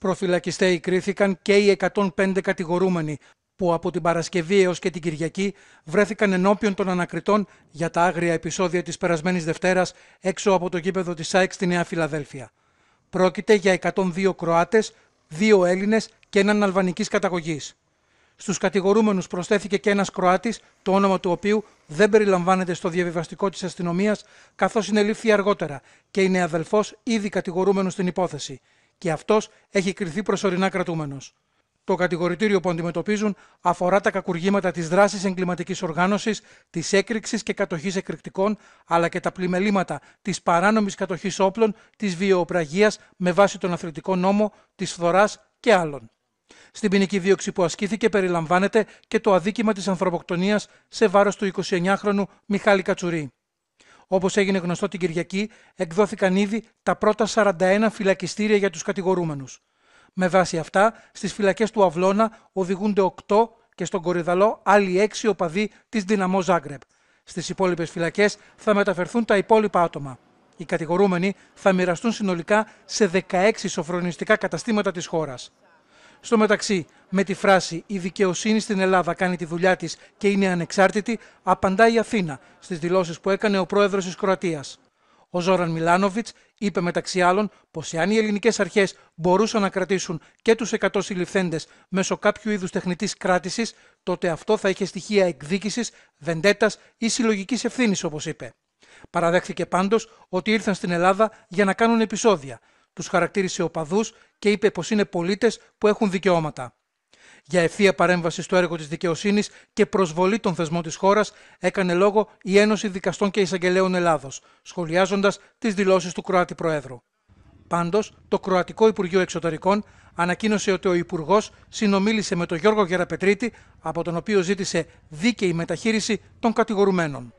Προφυλακιστέοι κρίθηκαν και οι 105 κατηγορούμενοι που από την Παρασκευή έως και την Κυριακή βρέθηκαν ενώπιον των ανακριτών για τα άγρια επεισόδια της περασμένης Δευτέρας έξω από το κήπεδο της ΣΑΕΚ στη Νέα Φιλαδέλφια. Πρόκειται για 102 Κροάτες, 2 Έλληνες και έναν Αλβανικής καταγωγής. Στους κατηγορούμενους προσθέθηκε και ένας Κροάτης, το όνομα του οποίου δεν περιλαμβάνεται στο διαβιβαστικό της αστυνομίας, καθώς συνελήφθη αργότερα και είναι αδελφός ήδη κατηγορούμενος στην υπόθεση και αυτός έχει κριθεί προσωρινά κρατούμενος. Το κατηγορητήριο που αντιμετωπίζουν αφορά τα κακουργήματα της δράσης εγκληματικής οργάνωσης, της έκρηξης και κατοχής εκρηκτικών, αλλά και τα πλημελήματα της παράνομης κατοχής όπλων, της βιοπραγίας με βάση τον αθλητικό νόμο, της φθοράς και άλλων. Στην ποινική δίωξη που ασκήθηκε περιλαμβάνεται και το αδίκημα της ανθρωποκτονίας σε βάρος του 29χρονου Μιχάλη Κατσουρί. Όπως έγινε γνωστό την Κυριακή, εκδόθηκαν ήδη τα πρώτα 41 φυλακιστήρια για τους κατηγορούμενους. Με βάση αυτά, στις φυλακές του Αυλώνα οδηγούνται 8 και στον Κορυδαλό άλλοι 6 οπαδοί της Δυναμό Ζάγκρεπ. Στις υπόλοιπες φυλακές θα μεταφερθούν τα υπόλοιπα άτομα. Οι κατηγορούμενοι θα μοιραστούν συνολικά σε 16 σοφρονιστικά καταστήματα της χώρας. Στο μεταξύ, με τη φράση Η δικαιοσύνη στην Ελλάδα κάνει τη δουλειά της και είναι ανεξάρτητη, απαντάει η Αθήνα στις δηλώσεις που έκανε ο πρόεδρος της Κροατίας. Ο Ζόραν Μιλάνοβιτς είπε μεταξύ άλλων πως εάν οι ελληνικές αρχές μπορούσαν να κρατήσουν και τους 100 συλληφθέντες μέσω κάποιου είδους τεχνητής κράτησης, τότε αυτό θα είχε στοιχεία εκδίκησης, βεντέτας ή συλλογικής ευθύνης, όπως είπε. Παραδέχθηκε πάντως ότι ήρθαν στην Ελλάδα για να κάνουν επεισόδια. Τους χαρακτήρισε οπαδούς και είπε πως είναι πολίτες που έχουν δικαιώματα για ευθεία παρέμβαση στο έργο της δικαιοσύνης και προσβολή των θεσμών της χώρας, έκανε λόγο η Ένωση Δικαστών και Εισαγγελέων Ελλάδος, σχολιάζοντας τις δηλώσεις του Κροάτη Προέδρου. Πάντως, το Κροατικό Υπουργείο Εξωτερικών ανακοίνωσε ότι ο Υπουργός συνομίλησε με τον Γιώργο Γεραπετρίτη, από τον οποίο ζήτησε δίκαιη μεταχείριση των κατηγορουμένων.